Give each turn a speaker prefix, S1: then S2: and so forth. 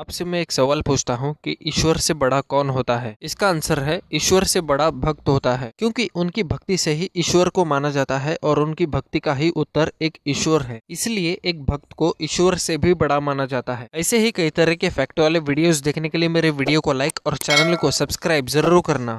S1: आपसे मैं एक सवाल पूछता हूँ कि ईश्वर से बड़ा कौन होता है इसका आंसर है ईश्वर से बड़ा भक्त होता है क्योंकि उनकी भक्ति से ही ईश्वर को माना जाता है और उनकी भक्ति का ही उत्तर एक ईश्वर है इसलिए एक भक्त को ईश्वर से भी बड़ा माना जाता है ऐसे ही कई तरह के फैक्ट वाले वीडियोस देखने के लिए मेरे वीडियो को लाइक और चैनल को सब्सक्राइब जरूर करना